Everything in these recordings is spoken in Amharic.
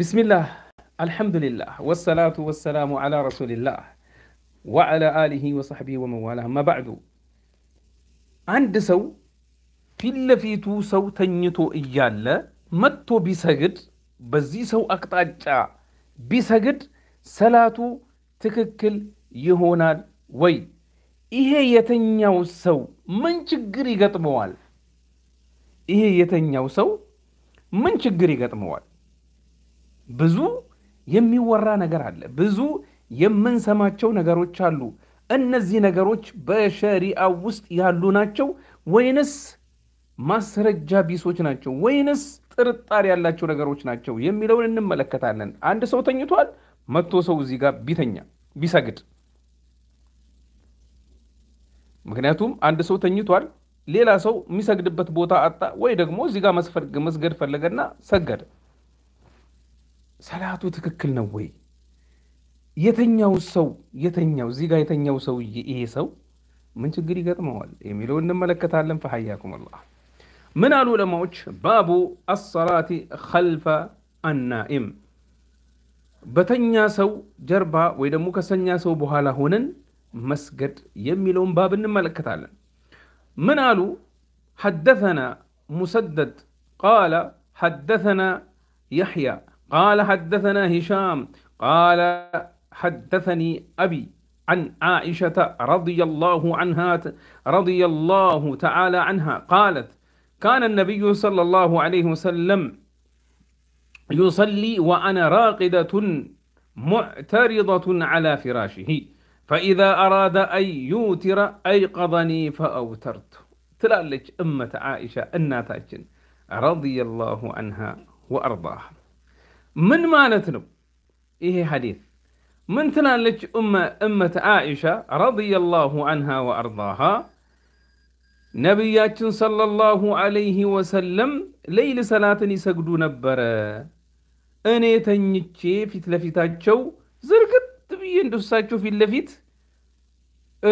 بسم الله الحمد لله والصلاة والسلام على رسول الله وعلى آله وصحبه ومن والاه ما بعد عند سو في اللفيتو سو تنيتو إيالا متو بسجد بزي سو أقطع بسجد سلاتو تككل يهونال وي إيه يتنيو سو من شجري قطموال إيه يتنيو سو من شجري قطموال ብዙ የሚወራ ነገር አለ። ብዙ የምንሰማቸው ነገሮች አሉ። እነዚህ ነገሮች በሸሪአ ውስጥ ያሉ ናቸው ወይንስ ማስረጃ ቢሶች ናቸው ወይንስ ጥርጣሬ ያላቸው ነገሮች ናቸው የሚለውን እንመለከታለን። አንድ ሰው ተኝቷል። መቶ ሰው እዚህ ጋር ቢተኛ ቢሰግድ፣ ምክንያቱም አንድ ሰው ተኝቷል፣ ሌላ ሰው የሚሰግድበት ቦታ አጣ፣ ወይ ደግሞ እዚህ ጋር መስገድ ፈለገና ሰገደ። ሰላቱ ትክክል ነው ወይ? የተኛው ሰው የተኛው እዚህ ጋር የተኛው ሰው ይሄ ሰው ምን ችግር ይገጥመዋል የሚለው እንመለከታለን። ፈሐያኩም አላህ ምን አሉ ዑለማዎች? ባቡ አሰላቲ ኸልፈ አናኢም በተኛ ሰው ጀርባ ወይ ደግሞ ከሰኛ ሰው በኋላ ሆነን መስገድ የሚለውን ባብ እንመለከታለን። ምን አሉ? ሐደተና ሙሰደድ ቃለ ሐደተና يحيى قال حدثنا هشام قال حدثني أبي عن عائشة رضي الله عنها رضي الله تعالى عنها قالت كان النبي صلى الله عليه وسلم يصلي وأنا راقدة معترضة على فراشه فإذا أراد أن يوتر أيقظني فأوترت تلالج أمة عائشة الناتاجن رضي الله عنها وأرضاها ምን ማለት ነው ይሄ ሐዲት? ምን ትላለች እመት አኢሻ ረዲየላሁ አንሃ ወአርዳሃ? ነቢያችን ሰለላሁ አለይህ ወሰለም ሌይል ሰላትን ይሰግዱ ነበረ። እኔ ተኝቼ ፊት ለፊታቸው ዝርግት ብዬ እንደሳቸው ፊት ለፊት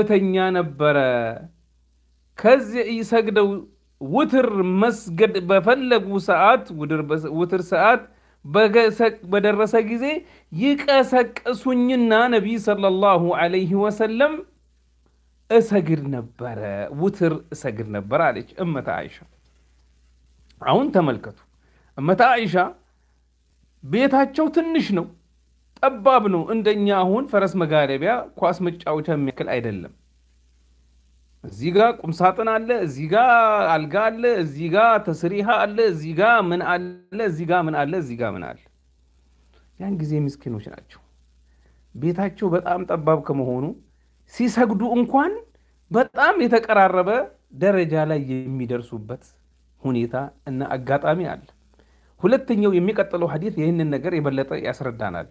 እተኛ ነበረ። ከዚህ ይሰግደው ውትር መስገድ በፈለጉ ሰዓት ውትር ሰዓት በደረሰ ጊዜ ይቀሰቅሱኝና ነቢይ ሰለላሁ ዐለይሂ ወሰለም እሰግድ ነበረ፣ ውትር እሰግድ ነበር አለች እመተ አይሻ። አሁን ተመልከቱ፣ እመተ አይሻ ቤታቸው ትንሽ ነው፣ ጠባብ ነው። እንደኛ አሁን ፈረስ መጋለቢያ ኳስ መጫወቻ የሚያክል አይደለም። እዚህ ጋ ቁምሳጥን አለ፣ እዚህ ጋ አልጋ አለ፣ እዚህ ጋ ተስሪሃ አለ፣ እዚህ ጋ ምን አለ፣ እዚህ ጋ ምን አለ፣ እዚህ ጋ ምን አለ። ያን ጊዜ ምስኪኖች ናቸው። ቤታቸው በጣም ጠባብ ከመሆኑ ሲሰግዱ እንኳን በጣም የተቀራረበ ደረጃ ላይ የሚደርሱበት ሁኔታ እና አጋጣሚ አለ። ሁለተኛው የሚቀጥለው ሐዲት ይህንን ነገር የበለጠ ያስረዳናል።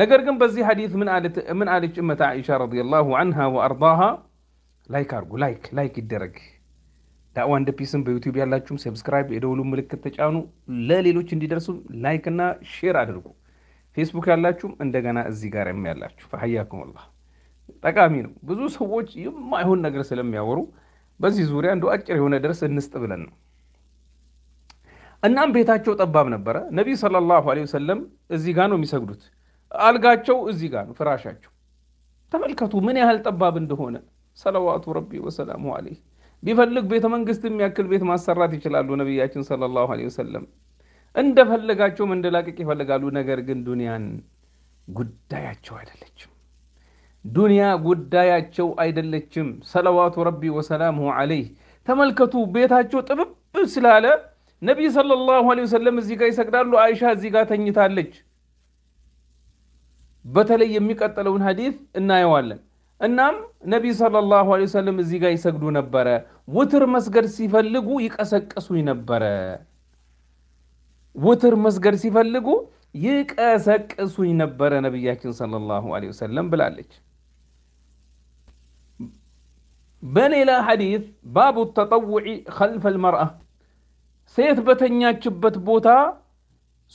ነገር ግን በዚህ ሐዲት ምን አለች እመት ዓኢሻ ረዲየላሁ አንሃ ወአርዳሃ ላይክ አድርጉ። ላይክ ላይክ ይደረግ። ዳዋ እንደ ፒስም በዩቲዩብ ያላችሁም ሰብስክራይብ፣ የደውሉ ምልክት ተጫኑ። ለሌሎች እንዲደርሱ ላይክ እና ሼር አድርጉ። ፌስቡክ ያላችሁም እንደገና እዚህ ጋር የሚያላችሁ ፈሀያኩሙላህ ጠቃሚ ነው። ብዙ ሰዎች የማይሆን ነገር ስለሚያወሩ በዚህ ዙሪያ እንደ አጭር የሆነ ደርስ እንስጥ ብለን ነው። እናም ቤታቸው ጠባብ ነበረ። ነቢይ ሰለላሁ ዐለይሂ ወሰለም እዚህ ጋር ነው የሚሰግዱት። አልጋቸው እዚህ ጋር ነው፣ ፍራሻቸው። ተመልከቱ ምን ያህል ጠባብ እንደሆነ ሰለዋቱ ረቢ ወሰላሙ አለይህ ቢፈልግ ቤተ መንግስት የሚያክል ቤት ማሰራት ይችላሉ ነቢያችን ሰለላሁ አለይሂ ወሰለም እንደፈለጋቸው መንደላቀቅ ይፈልጋሉ ነገር ግን ዱንያን ጉዳያቸው አይደለችም ዱንያ ጉዳያቸው አይደለችም ሰለዋቱ ረቢ ወሰላሙ አለይህ ተመልከቱ ቤታቸው ጥብብ ስላለ ነቢይ ሰለላሁ አለይሂ ወሰለም እዚህ ጋር ይሰግዳሉ አይሻ እዚህ ጋር ተኝታለች በተለይ የሚቀጥለውን ሀዲት እናየዋለን እናም ነቢይ ሰለላሁ ዐለይሂ ወሰለም እዚህ ጋር ይሰግዱ ነበረ። ውትር መስገድ ሲፈልጉ ይቀሰቅሱኝ ነበረ። ውትር መስገድ ሲፈልጉ ይቀሰቅሱኝ ነበረ ነቢያችን ሰለላሁ ዐለይሂ ወሰለም ብላለች። በሌላ ሐዲት ባቡ ተጠውዒ ኸልፈል መርአ ሴት በተኛችበት ቦታ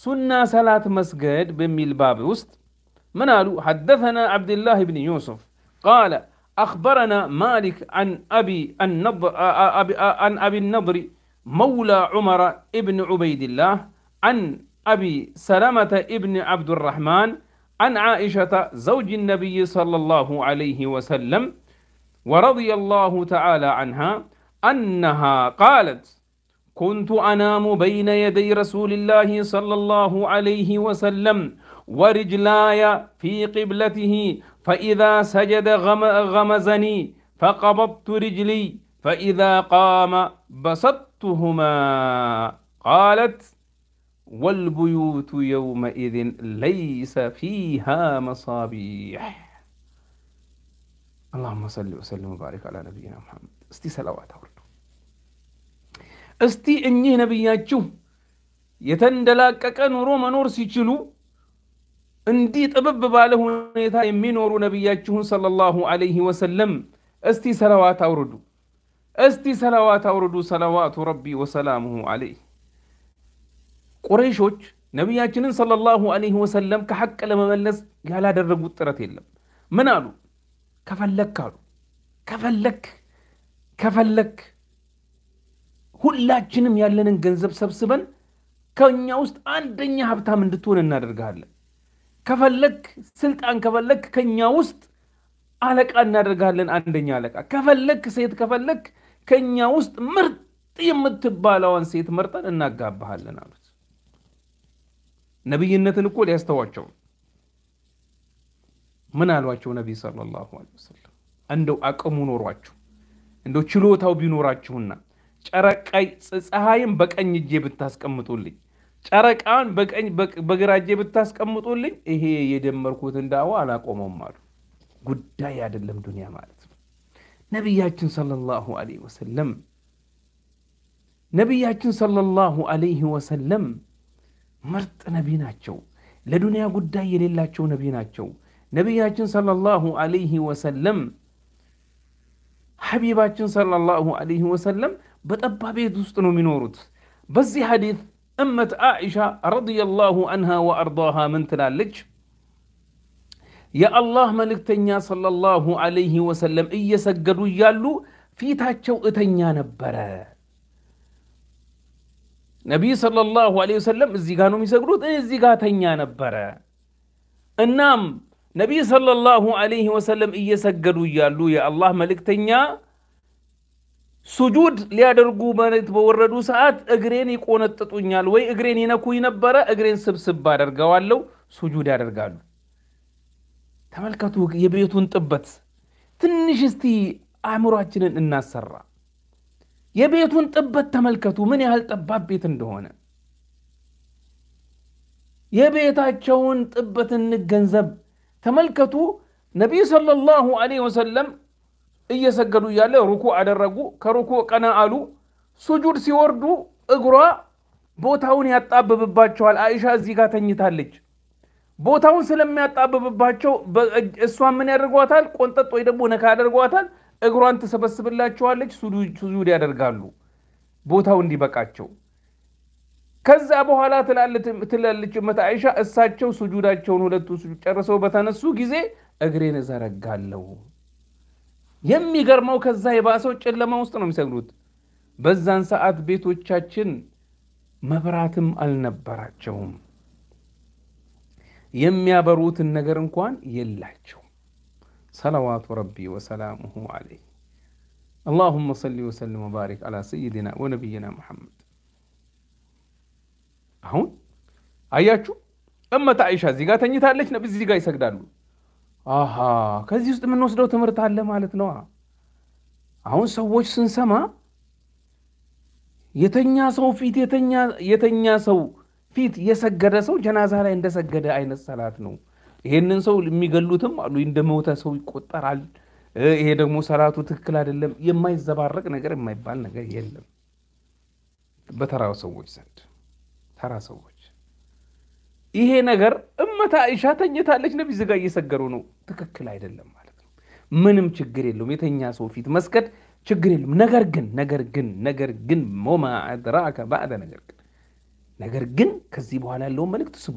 ሱና ሰላት መስገድ በሚል ባብ ውስጥ ምን አሉ? ሐደተና ዓብድላህ ብን ዩሱፍ قال أخبرنا مالك عن أبي النضر أبي عن أبي النضر مولى عمر ابن عبيد الله عن أبي سلمة ابن عبد الرحمن عن عائشة زوج النبي صلى الله عليه وسلم ورضي الله تعالى عنها أنها قالت كنت أنام بين يدي رسول الله صلى الله عليه وسلم ورجلاي في قبلته فإذا سجد غمزني فقبضت رجلي فإذا قام بسطتهما قالت والبيوت يومئذ ليس فيها مصابيح اللهم صل وسلم وبارك على محمد ሙሐመድ سلوات ሰለዋት አውርዱ እስቲ እኚህ ነቢያችሁ የተንደላቀቀ روما نور ሲችሉ እንዲህ ጥብብ ባለ ሁኔታ የሚኖሩ ነቢያችሁን ሰለላሁ አለይህ ወሰለም እስቲ ሰለዋት አውርዱ፣ እስቲ ሰለዋት አውርዱ። ሰለዋቱ ረቢ ወሰላሙሁ አለይህ ቁረይሾች ነቢያችንን ሰለላሁ አለይህ ወሰለም ከሐቅ ለመመለስ ያላደረጉት ጥረት የለም። ምን አሉ? ከፈለክ አሉ ከፈለክ ከፈለክ ሁላችንም ያለንን ገንዘብ ሰብስበን ከእኛ ውስጥ አንደኛ ሀብታም እንድትሆን እናደርግሃለን ከፈለግ ስልጣን ከፈለግ ከኛ ውስጥ አለቃ እናደርጋለን። አንደኛ አለቃ ከፈለግ ሴት ከፈለግ ከኛ ውስጥ ምርጥ የምትባለዋን ሴት መርጠን እናጋባሃለን አሉት። ነቢይነትን እኮ ሊያስተዋቸው ምን አሏቸው? ነቢይ ሰለላሁ ዐለይሂ ወሰለም እንደው አቅሙ ኖሯችሁ እንደው ችሎታው ቢኖራችሁና ጨረቃይ ፀሐይም በቀኝ እጄ ብታስቀምጡልኝ ጨረቃን በቀኝ በግራጄ ብታስቀምጡልኝ ይሄ የደመርኩት ዳዋ አላቆመም አሉ። ጉዳይ አይደለም ዱንያ ማለት ነው። ነቢያችን ሰለላሁ ዐለይሂ ወሰለም ነቢያችን ሰለላሁ ዐለይሂ ወሰለም ምርጥ ነቢ ናቸው። ለዱንያ ጉዳይ የሌላቸው ነቢ ናቸው። ነቢያችን ሰለላሁ ዐለይሂ ወሰለም ሐቢባችን ሰለላሁ ዐለይሂ ወሰለም በጠባ ቤት ውስጥ ነው የሚኖሩት። በዚህ ሐዲት امت عائشه رضي الله عنها وارضاها من تلالج يا الله ملك تنيا صلى الله عليه وسلم اي سجدوا يالو في تاچو اتنيا نبره نبي صلى الله عليه وسلم ازي غانو ميسجدوا ازي غا تنيا نبره انام نبي صلى الله عليه وسلم اي سجدوا يالو يا الله ملك تنيا ሱጁድ ሊያደርጉ መሬት በወረዱ ሰዓት እግሬን ይቆነጥጡኛል ወይ እግሬን ይነኩኝ ነበረ፣ እግሬን ስብስብ አደርገዋለሁ። ሱጁድ ያደርጋሉ። ተመልከቱ የቤቱን ጥበት። ትንሽ እስቲ አእምሯችንን እናሰራ። የቤቱን ጥበት ተመልከቱ፣ ምን ያህል ጠባብ ቤት እንደሆነ። የቤታቸውን ጥበት እንገንዘብ። ተመልከቱ ነቢዩ ሰለላሁ ዐለይሂ ወሰለም እየሰገዱ እያለ ሩኩ አደረጉ። ከሩኩ ቀና አሉ። ሱጁድ ሲወርዱ እግሯ ቦታውን ያጣብብባቸዋል። አይሻ እዚህ ጋር ተኝታለች። ቦታውን ስለሚያጣብብባቸው እሷ ምን ያደርጓታል? ቆንጠጥ ወይ ደግሞ ነካ ያደርጓታል። እግሯን ትሰበስብላቸዋለች። ሱጁድ ያደርጋሉ ቦታው እንዲበቃቸው። ከዛ በኋላ ትላለች እመት አይሻ፣ እሳቸው ሱጁዳቸውን ሁለቱ ጨርሰው በተነሱ ጊዜ እግሬን እዘረጋለሁ يمي غرمو كزاي باسو چلما وستنو مساقلوت بزان ساعت بيتو چاچن مبراتم النبرات جوم يمي عبروت النگر انقوان يلح جوم صلوات ربي وسلامه عليه اللهم صل وسلم وبارك على سيدنا ونبينا محمد هون اياچو اما تعيشا زيغا تنجي تالش نبي زيغا يساق አሀ ከዚህ ውስጥ የምንወስደው ትምህርት አለ ማለት ነው። አሁን ሰዎች ስንሰማ የተኛ ሰው ፊት የተኛ ሰው ፊት የሰገደ ሰው ጀናዛ ላይ እንደሰገደ አይነት ሰላት ነው። ይሄንን ሰው የሚገሉትም አሉ እንደ ሞተ ሰው ይቆጠራል። ይሄ ደግሞ ሰላቱ ትክክል አይደለም። የማይዘባረቅ ነገር የማይባል ነገር የለም በተራው ሰዎች ዘንድ ተራ ሰዎች ይሄ ነገር እመታ ኢሻ ተኝታለች፣ ነቢ ዝጋ እየሰገሩ ነው። ትክክል አይደለም ማለት ነው። ምንም ችግር የለውም። የተኛ ሰው ፊት መስገድ ችግር የለም። ነገር ግን ነገር ግን ነገር ግን ሞማ አድራከ ባዕደ ነገር ግን ነገር ግን ከዚህ በኋላ ያለውን መልእክት ስሙ።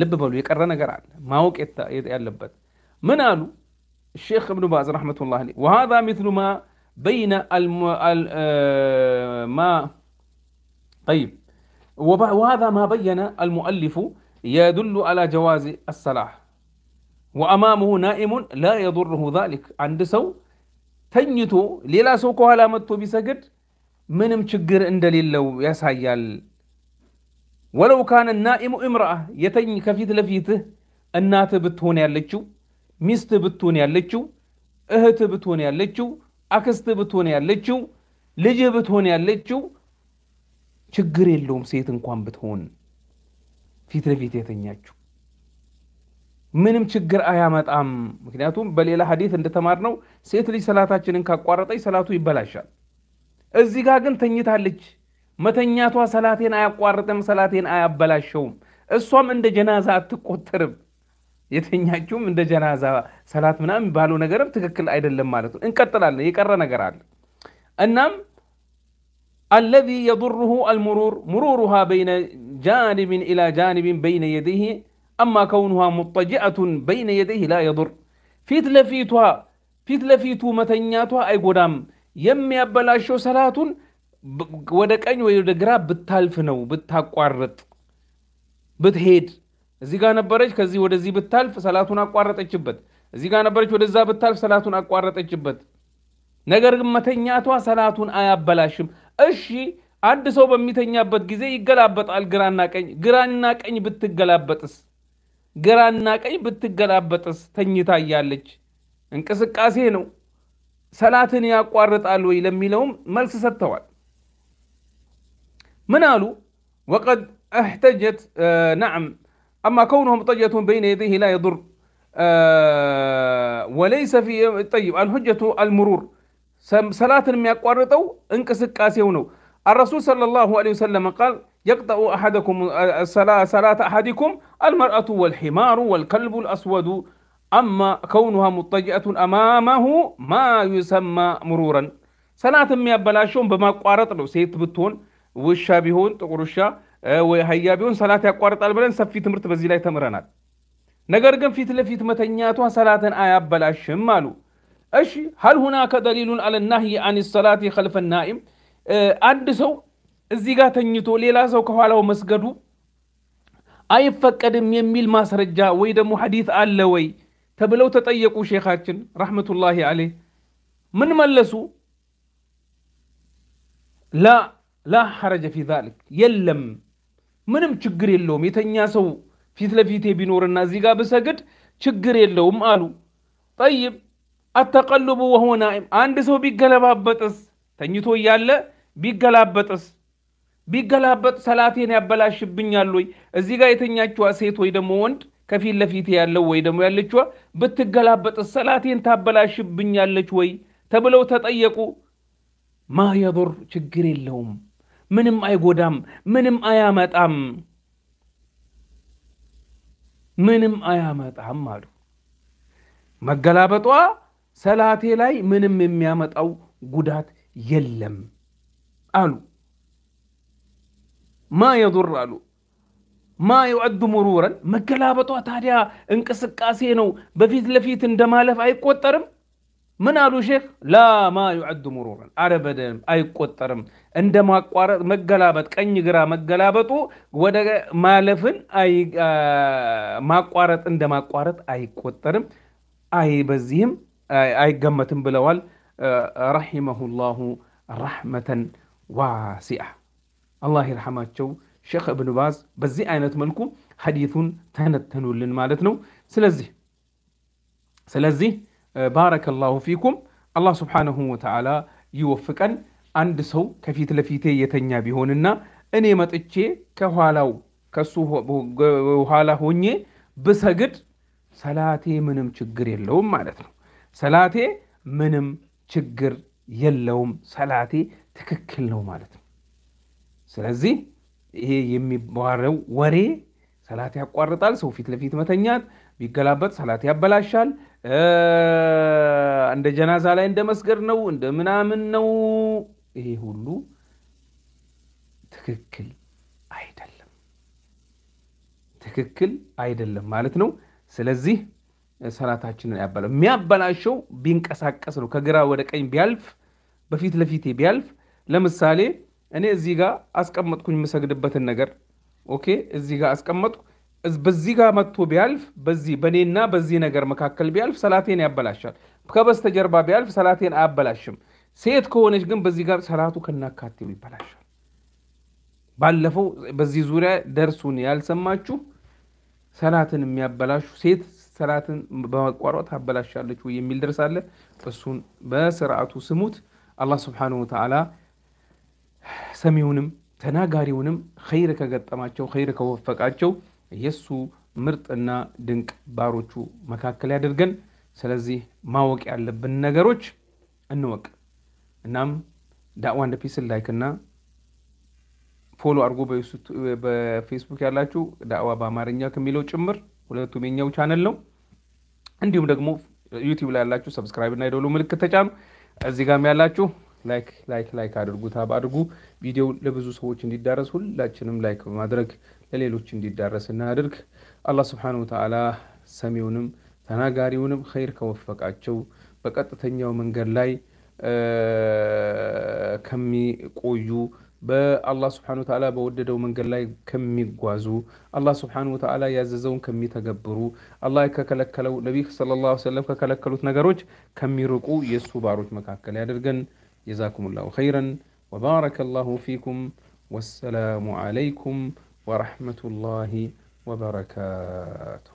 ልብ በሉ፣ የቀረ ነገር አለ ማወቅ ያለበት ምን አሉ الشيخ ابن باز رحمة الله عليه وهذا مثل ما بين الم... ال... ما طيب وهذا ما بين المؤلف يدل على جواز الصلاح وأمامه نائم لا يضره ذلك عند سو تنيتو للا سوكو هلا متو بسجد منم شجر عند لو سايال ولو كان النائم امرأة يتني كفيت لفيته النات بتون يالتشو مست بتون يالتشو اهت بتون يالتشو اكست بتون يالتشو لجه بتون يالتشو ችግር የለውም። ሴት እንኳን ብትሆን ፊት ለፊት የተኛችው ምንም ችግር አያመጣም። ምክንያቱም በሌላ ሀዲት እንደተማርነው ሴት ልጅ ሰላታችንን ካቋረጠች ሰላቱ ይበላሻል። እዚህ ጋር ግን ተኝታለች። መተኛቷ ሰላቴን አያቋርጥም፣ ሰላቴን አያበላሸውም። እሷም እንደ ጀናዛ አትቆጠርም። የተኛችውም እንደ ጀናዛ ሰላት ምናምን ባለው ነገርም ትክክል አይደለም ማለት ነው። እንቀጥላለን። የቀረ ነገር አለ እናም አለዚ የዱሩሁ አልሙሩር ሙሩሩሃ በይነ ጃንብን ኢላ ጃንብን በይነ የደይህ አማ ከውኑሃ ሙጠጅአቱን በይነ የደይህ ላ የዱር ፊት ለፊቷ ፊት ለፊቱ መተኛቷ አይጎዳም። የሚያበላሸው ሰላቱን ወደ ቀኝ ወይ ወደ ግራ ብታልፍ ነው፣ ብታቋርጥ፣ ብትሄድ። እዚህ ጋር ነበረች፣ ከዚህ ወደዚህ ብታልፍ ሰላቱን አቋረጠችበት። እዚህ ጋር ነበረች፣ ወደዛ ብታልፍ ሰላቱን አቋረጠችበት። ነገር ግን መተኛቷ ሰላቱን አያበላሽም። እሺ አንድ ሰው በሚተኛበት ጊዜ ይገላበጣል ግራና ቀኝ። ግራና ቀኝ ብትገላበጥስ? ግራና ቀኝ ብትገላበጥስ? ተኝታ እያለች እንቅስቃሴ ነው። ሰላትን ያቋርጣል ወይ ለሚለውም መልስ ሰጥተዋል። ምን አሉ? ወቀድ እህተጀት ናዕም አማ ከውነሁ ጠጀቱን በይነ የደይህ ላ የዱር ወለይሰ ፊ ጠይብ አልሁጀቱ አልሙሩር صلاة ميقرطو انكسكاسيو نو الرسول صلى الله عليه وسلم قال يقطع احدكم صلاة احدكم المرأة والحمار والكلب الاسود اما كونها مضطجئة امامه ما يسمى مرورا صلاة ميبلاشون بما قارط لو سيت بتون وشا بيهون تقرشا وهيا بيهون صلاة يقارط البلن سفي تمرت بزيلاي تمرانات نقرقن في تلفيت متنياتو صلاة ايا بلاشم مالو እሺ ሀል ሁናከ ደሊሉን አለ ናህይ አን ሰላት ከልፈ ናኢም አንድ ሰው እዚህ ጋር ተኝቶ ሌላ ሰው ከኋላው መስገዱ አይፈቀድም የሚል ማስረጃ ወይ ደግሞ ሐዲት አለ ወይ ተብለው ተጠየቁ። ሼኻችን ረሕመቱላሂ አለይህ ምን መለሱ? ላ ላ ሐረጀ ፊ ዛሊክ የለም፣ ምንም ችግር የለውም። የተኛ ሰው ፊት ለፊቴ ቢኖርና እዚህ ጋር ብሰግድ ችግር የለውም አሉ። ጠይብ አተቀልቡ ወሁወ ናኢም አንድ ሰው ቢገለባበጥስ ተኝቶ እያለ ቢገላበጥስ ቢገላበጥ ሰላቴን ያበላሽብኛል ወይ? እዚህ ጋር የተኛችዋ ሴት ወይ ደግሞ ወንድ ከፊት ለፊት ያለው ወይ ደግሞ ያለችዋ ብትገላበጥስ ሰላቴን ታበላሽብኛለች ወይ ተብለው ተጠየቁ። ማየዱር ችግር የለውም ምንም አይጎዳም፣ ምንም አያመጣም፣ ምንም አያመጣም አሉ መገላበጧ ሰላቴ ላይ ምንም የሚያመጣው ጉዳት የለም አሉ። ማ የዱር አሉ ማ ዩዕዱ ምሩረን። መገላበጧ ታዲያ እንቅስቃሴ ነው፣ በፊት ለፊት እንደማለፍ አይቆጠርም። ምን አሉ ሼክ ላ ማ ዩዕዱ ምሩረን፣ አረ በደንብ አይቆጠርም። እንደ ማቋረጥ መገላበጥ፣ ቀኝ ግራ መገላበጡ ወደ ማለፍን ማቋረጥ እንደ ማቋረጥ አይቆጠርም። አይ በዚህም أيقمة بلوال رحمه الله رحمة واسعة الله يرحمه ሸክ እብን ባዝ በዚ ዓይነት መልኩ ሐዲቱን ተነተኑልን ማለት ነው። ስለዚህ ስለዚህ ባረከ ላሁ ፊኩም አላህ ስብሓነሁ ወተዓላ ይወፍቀን። አንድ ሰው ከፊት ለፊቴ የተኛ ቢሆንና እኔ መጥቼ ከኋላው ከሱ ኋላ ሆኜ ብሰግድ ሰላቴ ምንም ችግር የለውም ማለት ነው። ሰላቴ ምንም ችግር የለውም፣ ሰላቴ ትክክል ነው ማለት ነው። ስለዚህ ይሄ የሚባረው ወሬ ሰላት ያቋርጣል፣ ሰው ፊት ለፊት መተኛት ቢገላበጥ ሰላት ያበላሻል፣ እንደ ጀናዛ ላይ እንደ መስገድ ነው፣ እንደ ምናምን ነው። ይሄ ሁሉ ትክክል አይደለም፣ ትክክል አይደለም ማለት ነው። ስለዚህ ሰላታችንን ያበላው። የሚያበላሸው ቢንቀሳቀስ ነው። ከግራ ወደ ቀኝ ቢያልፍ፣ በፊት ለፊቴ ቢያልፍ። ለምሳሌ እኔ እዚህ ጋር አስቀመጥኩኝ የምሰግድበትን ነገር ኦኬ፣ እዚህ ጋር አስቀመጥኩ። በዚህ ጋር መጥቶ ቢያልፍ፣ በዚህ በእኔና በዚህ ነገር መካከል ቢያልፍ ሰላቴን ያበላሻል። ከበስተጀርባ ቢያልፍ ሰላቴን አያበላሽም። ሴት ከሆነች ግን በዚህ ጋር ሰላቱ ከናካቴው ይበላሻል። ባለፈው በዚህ ዙሪያ ደርሱን ያልሰማችሁ ሰላትን የሚያበላሹ ሴት ሰላትን በማቋረጥ ታበላሻለች ወይ የሚል ደርስ አለ። እሱን በስርዓቱ ስሙት። አላህ ስብሓነሁ ወተዓላ ሰሚውንም ተናጋሪውንም ኸይር ከገጠማቸው ኸይር ከወፈቃቸው የእሱ ምርጥና ድንቅ ባሮቹ መካከል ያደርገን። ስለዚህ ማወቅ ያለብን ነገሮች እንወቅ። እናም ዳዕዋ እንደ ፒስን ላይክና ፎሎ አድርጎ በፌስቡክ ያላችሁ ዳዕዋ በአማርኛ ከሚለው ጭምር ሁለቱም የኛው ቻነል ነው። እንዲሁም ደግሞ ዩቲዩብ ላይ ያላችሁ ሰብስክራይብ እና የደወሉ ምልክት ተጫኑ። እዚህ ጋም ያላችሁ ላይክ ላይክ ላይክ አድርጉ፣ ታብ አድርጉ። ቪዲዮው ለብዙ ሰዎች እንዲዳረስ ሁላችንም ላይክ በማድረግ ለሌሎች እንዲዳረስ እናድርግ። አላህ ስብሓነሁ ወተዓላ ሰሚውንም ተናጋሪውንም ኸይር ከወፈቃቸው በቀጥተኛው መንገድ ላይ ከሚቆዩ በአላህ ስብሓን ወተዓላ በወደደው መንገድ ላይ ከሚጓዙ አላህ ስብሓን ወተዓላ ያዘዘውን ከሚተገብሩ አላህ ከከለከለው ነቢይ ሰለላሁ ዐለይሂ ወሰለም ከከለከሉት ነገሮች ከሚርቁ የእሱ ባሮች መካከል ያደርገን። ጀዛኩሙላሁ ኸይረን ወባረከ ላሁ ፊኩም። ወሰላሙ ዐለይኩም ወረሕመቱላሂ ወበረካቱ።